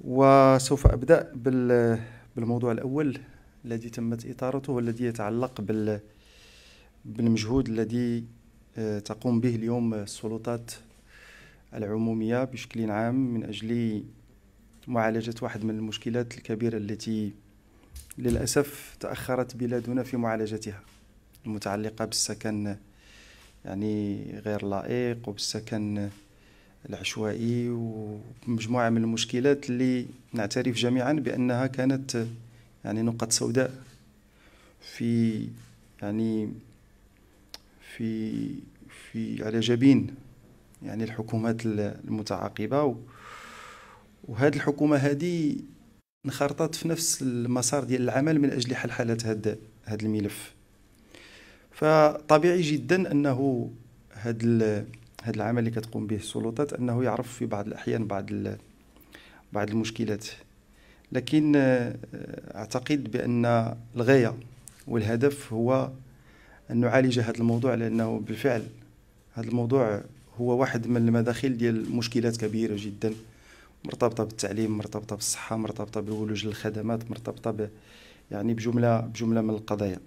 وسوف أبدأ بالموضوع الأول الذي تمت إطارته والذي يتعلق بال بالمجهود الذي آه، تقوم به اليوم السلطات العمومية بشكل عام من أجل معالجة واحد من المشكلات الكبيرة التي للأسف تأخرت بلادنا في معالجتها المتعلقة بالسكن يعني غير لائق وبالسكن العشوائي ومجموعة من المشكلات اللي نعترف جميعا بأنها كانت يعني نقط سوداء في يعني في في على جبين يعني الحكومات المتعاقبة وهذه الحكومة هذه انخرطت في نفس المسار ديال العمل من أجل حل حالة هذا هذا الملف فطبيعي جدا أنه هذا هذا العمل اللي كتقوم به السلطات انه يعرف في بعض الاحيان بعض بعض المشكلات لكن آه، اعتقد بان الغايه والهدف هو ان نعالج هذا الموضوع لانه بالفعل هذا الموضوع هو واحد من المداخل ديال مشكلات كبيره جدا مرتبطه بالتعليم مرتبطه بالصحه مرتبطه بولوج الخدمات مرتبطه ب يعني بجمله بجمله من القضايا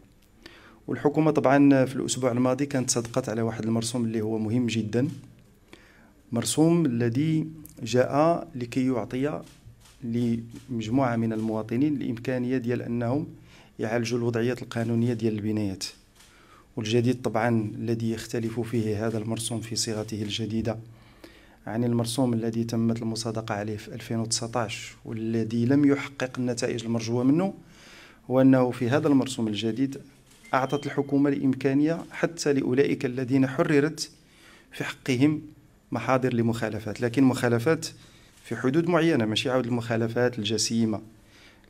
والحكومه طبعا في الاسبوع الماضي كانت صدقت على واحد المرسوم اللي هو مهم جدا مرسوم الذي جاء لكي يعطي لمجموعه من المواطنين الامكانيه ديال انهم يعالجوا الوضعيات القانونيه ديال البنايات والجديد طبعا الذي يختلف فيه هذا المرسوم في صيغته الجديده عن المرسوم الذي تمت المصادقه عليه في 2019 والذي لم يحقق النتائج المرجوه منه هو انه في هذا المرسوم الجديد أعطت الحكومة الإمكانية حتى لأولئك الذين حررت في حقهم محاضر لمخالفات لكن مخالفات في حدود معينة ماشي عود المخالفات الجسيمة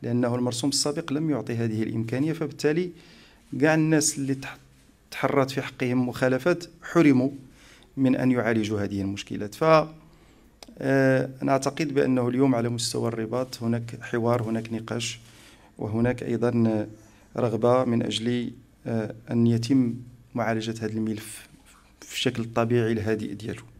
لأنه المرسوم السابق لم يعطي هذه الإمكانية فبالتالي كاع الناس اللي تحررت في حقهم مخالفات حرموا من أن يعالجوا هذه المشكلات ف آه، أنا أعتقد بأنه اليوم على مستوى الرباط هناك حوار هناك نقاش وهناك أيضا رغبة من أجل آه، أن يتم معالجة هذا الملف في الشكل الطبيعي الهادئ ديالو